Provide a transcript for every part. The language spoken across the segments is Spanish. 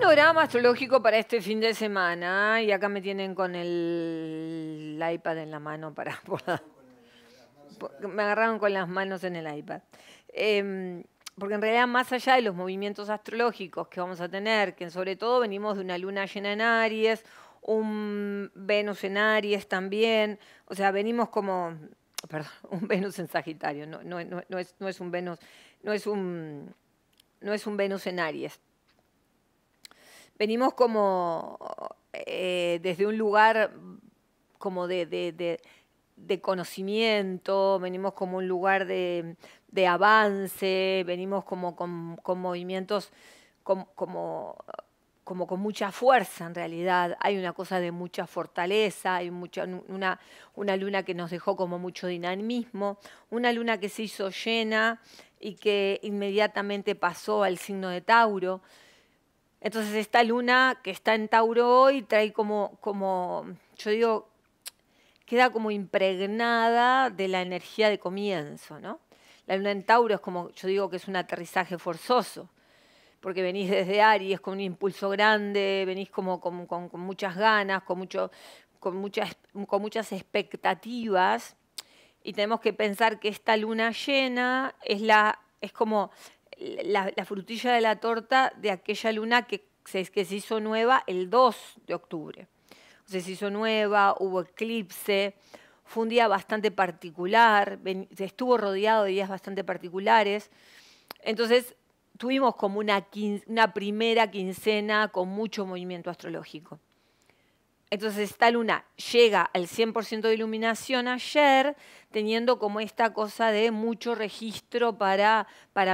Panorama astrológico para este fin de semana. Y acá me tienen con el, iPad en la mano para... me agarraron con las manos en el iPad. Em, porque en realidad más allá de los movimientos astrológicos que vamos a tener, que sobre todo venimos de una luna llena en Aries, un Venus en Aries también, o sea, venimos como, perdón, un Venus en Sagitario, no es un Venus, no es un, no es un Venus en Aries, venimos como eh, desde un lugar como de, conocimiento, venimos como un lugar de, avance, venimos como con, movimientos como, con mucha fuerza en realidad. Hay una cosa de mucha fortaleza, hay una luna que nos dejó como mucho dinamismo, una luna que se hizo llena y que inmediatamente pasó al signo de Tauro. Entonces esta luna que está en Tauro hoy trae como, como, yo digo, queda como impregnada de la energía de comienzo, ¿no? La luna en Tauro es como, yo digo que es un aterrizaje forzoso, porque venís desde Aries con un impulso grande, venís como con, muchas ganas, con, mucho, con, muchas, con muchas expectativas, y tenemos que pensar que esta luna llena es, la, es como la, frutilla de la torta de aquella luna que, que se hizo nueva el 2 de octubre. se hizo nueva, hubo eclipse, fue un día bastante particular, estuvo rodeado de días bastante particulares. Entonces, tuvimos como una, una primera quincena con mucho movimiento astrológico. Entonces esta luna llega al 100% de iluminación ayer, teniendo como esta cosa de mucho registro para,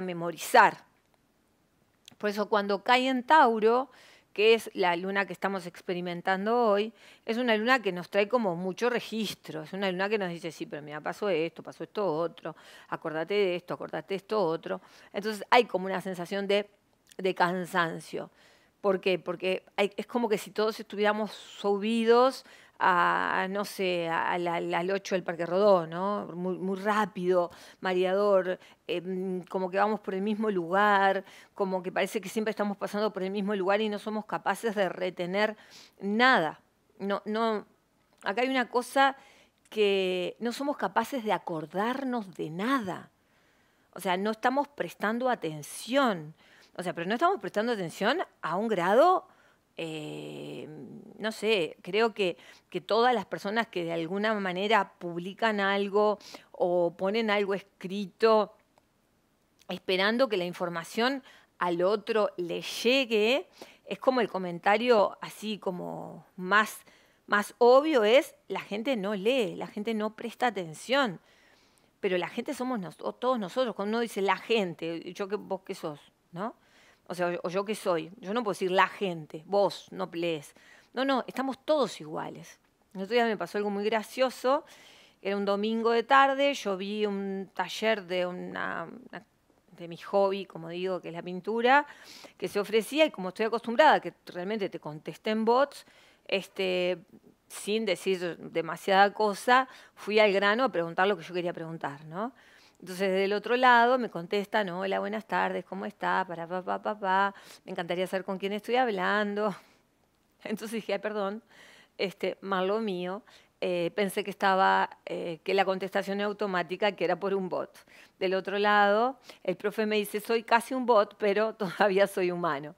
memorizar. Por eso cuando cae en Tauro, que es la luna que estamos experimentando hoy, es una luna que nos trae como mucho registro, es una luna que nos dice, sí, pero mira, pasó esto, pasó esto otro, acordate de esto, acordate de esto otro. Entonces hay como una sensación de cansancio. ¿Por qué? Porque es como que si todos estuviéramos subidos a, no sé, al, 8 del Parque Rodó, ¿no? Muy, rápido, mareador, em, como que vamos por el mismo lugar, como que parece que siempre estamos pasando por el mismo lugar y no somos capaces de retener nada. No, no, acá hay una cosa que no somos capaces de acordarnos de nada. O sea, no estamos prestando atención. O sea, pero no estamos prestando atención a un grado, eh, no sé, creo que, todas las personas que de alguna manera publican algo o ponen algo escrito, esperando que la información al otro le llegue, es como el comentario así como más, más obvio es, la gente no lee, la gente no presta atención. Pero la gente somos nosotros, todos nosotros. Cuando uno dice la gente, yo que vos que sos, ¿no? O sea, o yo qué soy. Yo no puedo decir la gente, vos, no plees No, no, estamos todos iguales. El otro día me pasó algo muy gracioso. Era un domingo de tarde, yo vi un taller de de mi hobby, como digo, que es la pintura, que se ofrecía y como estoy acostumbrada a que realmente te contesten bots, este, sin decir demasiada cosa, fui al grano a preguntar lo que yo quería preguntar, ¿no? Entonces, del otro lado me contestan, hola, buenas tardes, ¿cómo está? Para papá, papá, pa, me encantaría saber con quién estoy hablando. Entonces dije, perdón, este, malo mío, eh, pensé que estaba, eh, que la contestación era automática, que era por un bot. Del otro lado, el profe me dice, soy casi un bot, pero todavía soy humano.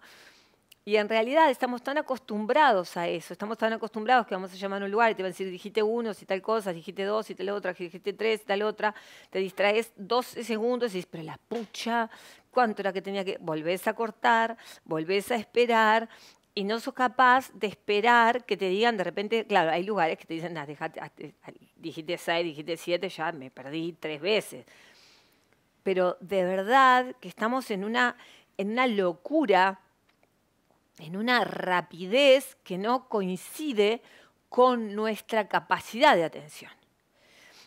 Y en realidad estamos tan acostumbrados a eso, estamos tan acostumbrados que vamos a llamar a un lugar y te van a decir, dijiste uno, si tal cosa, dijiste dos, si tal otra, dijiste tres, tal otra, te distraes 12 segundos y dices, pero la pucha, ¿cuánto era que tenía que...? Volvés a cortar, volvés a esperar y no sos capaz de esperar que te digan de repente, claro, hay lugares que te dicen, nah, dejate, ah, ah, dijiste seis, dijiste siete, ya me perdí tres veces. Pero de verdad que estamos en una, en una locura en una rapidez que no coincide con nuestra capacidad de atención.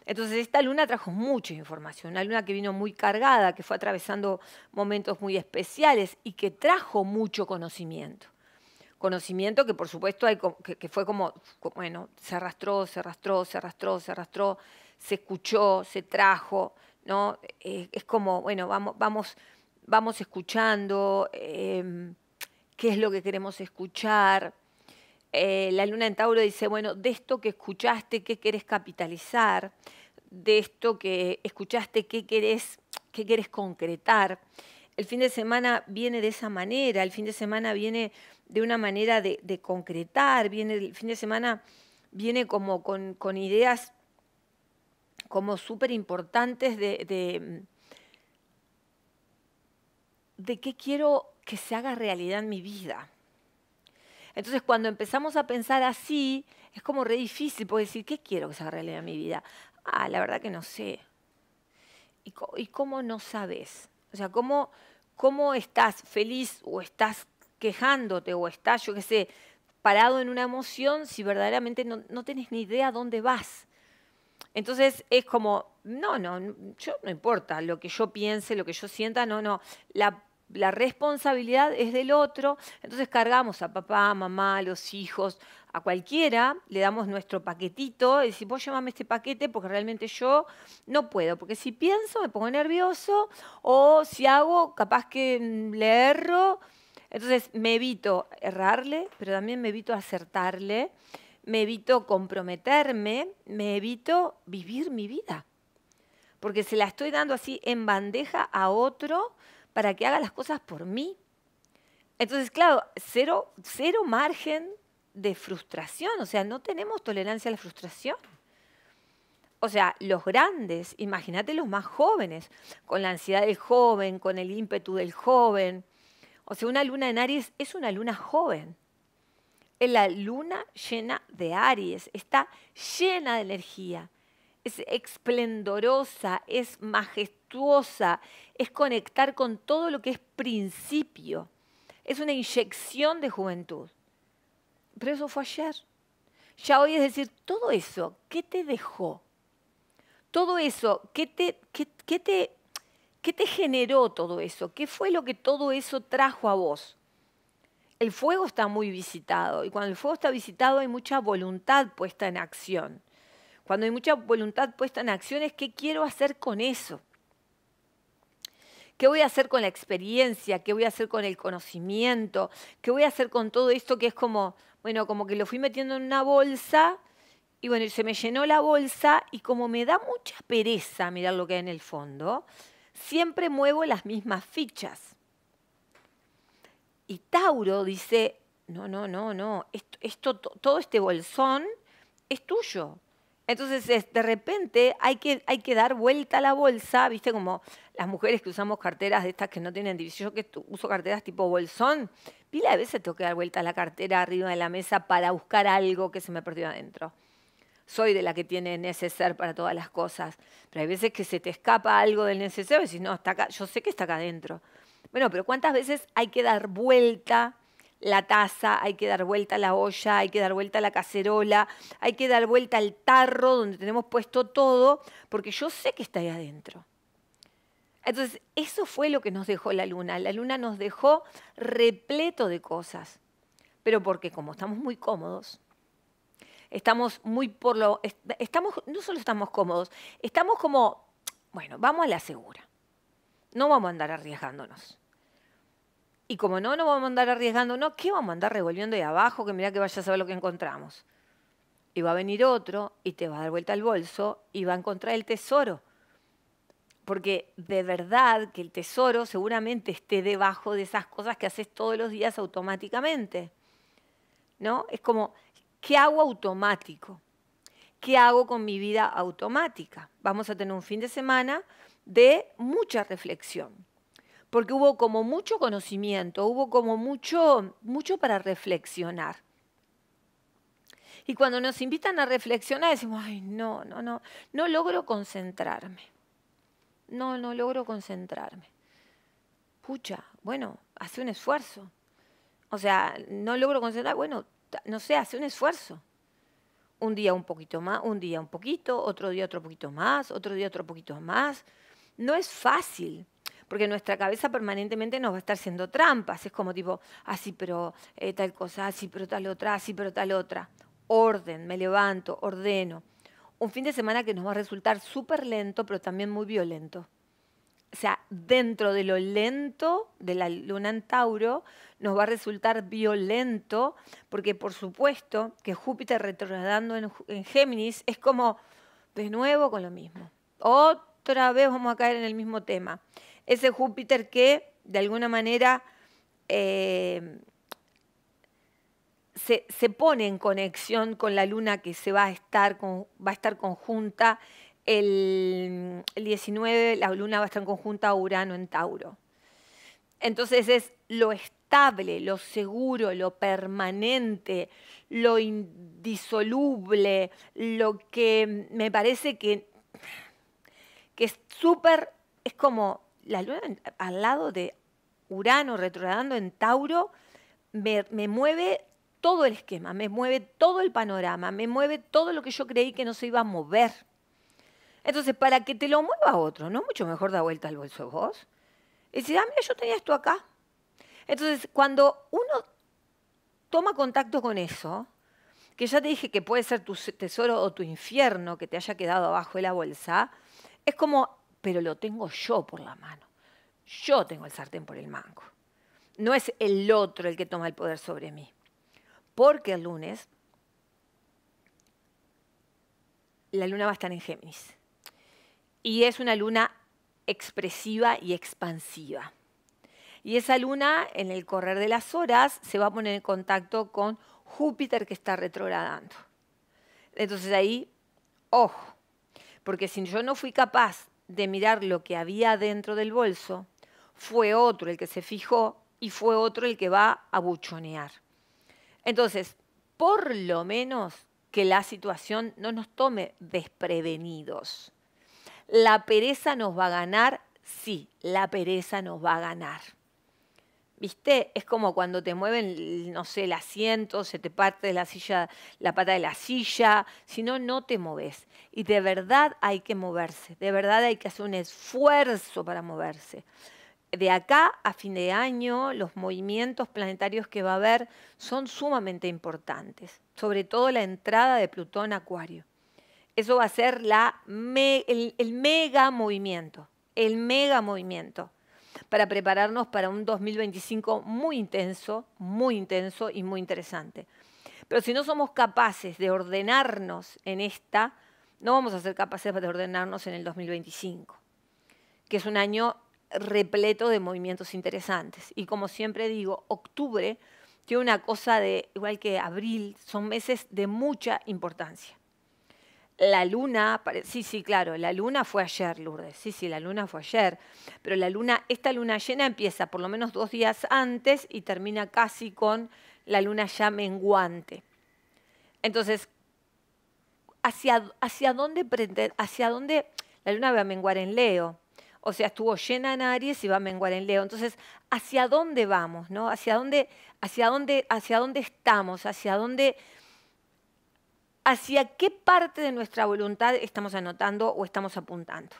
Entonces esta luna trajo mucha información, una luna que vino muy cargada, que fue atravesando momentos muy especiales y que trajo mucho conocimiento. Conocimiento que por supuesto que, fue como, bueno, se arrastró, se arrastró, se arrastró, se arrastró, se escuchó, se trajo, ¿no? Eh, es como, bueno, vamos, vamos, vamos escuchando. Em, qué es lo que queremos escuchar. Eh, la luna en Tauro dice, bueno, de esto que escuchaste, ¿qué querés capitalizar? De esto que escuchaste, ¿qué querés, qué quieres concretar? El fin de semana viene de esa manera, el fin de semana viene de una manera de, concretar, viene, el fin de semana viene como con, ideas como súper importantes de, de qué quiero que se haga realidad en mi vida. Entonces, cuando empezamos a pensar así, es como re difícil poder decir, ¿qué quiero que se haga realidad en mi vida? Ah, la verdad que no sé. ¿Y, cómo no sabes? O sea, ¿cómo, ¿cómo estás feliz o estás quejándote o estás, yo qué sé, parado en una emoción si verdaderamente no, no tenés ni idea dónde vas? Entonces es como, no, no, yo no importa lo que yo piense, lo que yo sienta, no, no. La la responsabilidad es del otro, entonces cargamos a papá, mamá, los hijos, a cualquiera, le damos nuestro paquetito y decimos, vos llévame este paquete porque realmente yo no puedo, porque si pienso me pongo nervioso o si hago, capaz que mm, le erro, entonces me evito errarle, pero también me evito acertarle, me evito comprometerme, me evito vivir mi vida, porque se la estoy dando así en bandeja a otro, para que haga las cosas por mí. Entonces, claro, cero, cero margen de frustración, o sea, no tenemos tolerancia a la frustración. O sea, los grandes, imagínate los más jóvenes, con la ansiedad del joven, con el ímpetu del joven. O sea, una luna en Aries es una luna joven. Es la luna llena de Aries, está llena de energía, es esplendorosa, es majestuosa es conectar con todo lo que es principio. Es una inyección de juventud. Pero eso fue ayer. Ya hoy es decir, todo eso, ¿qué te dejó? Todo eso, ¿qué te, te, qué te generó todo eso? ¿Qué fue lo que todo eso trajo a vos? El fuego está muy visitado y cuando el fuego está visitado hay mucha voluntad puesta en acción. Cuando hay mucha voluntad puesta en acción es qué quiero hacer con eso. ¿Qué voy a hacer con la experiencia? ¿Qué voy a hacer con el conocimiento? ¿Qué voy a hacer con todo esto que es como, bueno, como que lo fui metiendo en una bolsa y bueno, se me llenó la bolsa y como me da mucha pereza mirar lo que hay en el fondo, siempre muevo las mismas fichas. Y Tauro dice, no, no, no, no, esto, todo este bolsón es tuyo. Entonces, de repente hay que, hay que dar vuelta a la bolsa, ¿viste? Como las mujeres que usamos carteras de estas que no tienen división, yo que uso carteras tipo bolsón, pila a veces tengo que dar vuelta a la cartera arriba de la mesa para buscar algo que se me perdió adentro. Soy de la que tiene neceser para todas las cosas, pero hay veces que se te escapa algo del neceser y decís, no, está acá, yo sé que está acá adentro. Bueno, pero ¿cuántas veces hay que dar vuelta la taza, hay que dar vuelta la olla, hay que dar vuelta la cacerola, hay que dar vuelta al tarro donde tenemos puesto todo, porque yo sé que está ahí adentro. Entonces, eso fue lo que nos dejó la luna. La luna nos dejó repleto de cosas, pero porque como estamos muy cómodos, estamos muy por lo... Estamos, no solo estamos cómodos, estamos como, bueno, vamos a la segura. No vamos a andar arriesgándonos. Y como no, no vamos a andar arriesgando, no, ¿qué vamos a andar revolviendo de abajo? Que mira que vaya a saber lo que encontramos. Y va a venir otro y te va a dar vuelta al bolso y va a encontrar el tesoro. Porque de verdad que el tesoro seguramente esté debajo de esas cosas que haces todos los días automáticamente. ¿No? Es como, ¿qué hago automático? ¿Qué hago con mi vida automática? Vamos a tener un fin de semana de mucha reflexión porque hubo como mucho conocimiento, hubo como mucho, mucho para reflexionar. Y cuando nos invitan a reflexionar, decimos, ay, no, no, no, no logro concentrarme. No, no logro concentrarme. Pucha, bueno, hace un esfuerzo. O sea, no logro concentrar, bueno, no sé, hace un esfuerzo. Un día un poquito más, un día un poquito, otro día otro poquito más, otro día otro poquito más. No es fácil porque nuestra cabeza permanentemente nos va a estar haciendo trampas. Es como tipo, así, ah, pero eh, tal cosa, así, ah, pero tal otra, así, ah, pero tal otra. Orden, me levanto, ordeno. Un fin de semana que nos va a resultar súper lento, pero también muy violento. O sea, dentro de lo lento de la luna en Tauro, nos va a resultar violento, porque por supuesto que Júpiter retornando en Géminis es como de nuevo con lo mismo. Otra vez vamos a caer en el mismo tema ese Júpiter que de alguna manera eh, se, pone en conexión con la luna que se va a estar, con, va a estar conjunta el, 19, la luna va a estar conjunta a Urano en Tauro. Entonces es lo estable, lo seguro, lo permanente, lo indisoluble, lo que me parece que, que es súper, es como la luna al lado de Urano retrogradando en Tauro me, me mueve todo el esquema, me mueve todo el panorama, me mueve todo lo que yo creí que no se iba a mover. Entonces, para que te lo mueva otro, ¿no? Mucho mejor da vuelta al bolso de vos. Y si ah, mira, yo tenía esto acá. Entonces, cuando uno toma contacto con eso, que ya te dije que puede ser tu tesoro o tu infierno que te haya quedado abajo de la bolsa, es como pero lo tengo yo por la mano. Yo tengo el sartén por el mango. No es el otro el que toma el poder sobre mí. Porque el lunes la luna va a estar en Géminis. Y es una luna expresiva y expansiva. Y esa luna, en el correr de las horas, se va a poner en contacto con Júpiter que está retrogradando. Entonces ahí, ojo, porque si yo no fui capaz de mirar lo que había dentro del bolso, fue otro el que se fijó y fue otro el que va a buchonear. Entonces, por lo menos que la situación no nos tome desprevenidos. La pereza nos va a ganar, sí, la pereza nos va a ganar. ¿Viste? Es como cuando te mueven, no sé, el asiento, se te parte la silla, la pata de la silla. Si no, no te moves. Y de verdad hay que moverse. De verdad hay que hacer un esfuerzo para moverse. De acá a fin de año, los movimientos planetarios que va a haber son sumamente importantes. Sobre todo la entrada de Plutón a Acuario. Eso va a ser el mega movimiento. El mega movimiento para prepararnos para un 2025 muy intenso, muy intenso y muy interesante. Pero si no somos capaces de ordenarnos en esta, no vamos a ser capaces de ordenarnos en el 2025, que es un año repleto de movimientos interesantes. Y como siempre digo, octubre tiene una cosa de, igual que abril, son meses de mucha importancia. La luna, sí, sí, claro, la luna fue ayer, Lourdes, sí, sí, la luna fue ayer, pero la luna, esta luna llena empieza por lo menos dos días antes y termina casi con la luna ya menguante. Entonces, ¿hacia, hacia, dónde, hacia dónde la luna va a menguar en Leo? O sea, estuvo llena en Aries y va a menguar en Leo. Entonces, ¿hacia dónde vamos? ¿No? ¿Hacia dónde, hacia dónde, hacia dónde estamos? ¿Hacia dónde? hacia qué parte de nuestra voluntad estamos anotando o estamos apuntando.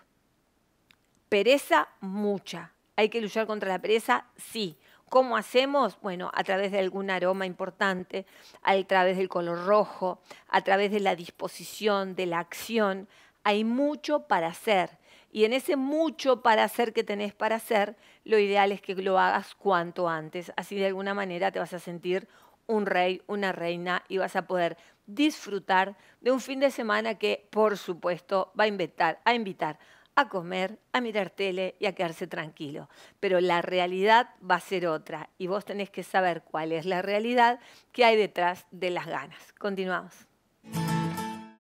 Pereza, mucha. ¿Hay que luchar contra la pereza? Sí. ¿Cómo hacemos? Bueno, a través de algún aroma importante, a través del color rojo, a través de la disposición, de la acción. Hay mucho para hacer. Y en ese mucho para hacer que tenés para hacer, lo ideal es que lo hagas cuanto antes. Así de alguna manera te vas a sentir un rey, una reina y vas a poder disfrutar de un fin de semana que, por supuesto, va a invitar, a invitar a comer, a mirar tele y a quedarse tranquilo. Pero la realidad va a ser otra y vos tenés que saber cuál es la realidad que hay detrás de las ganas. Continuamos.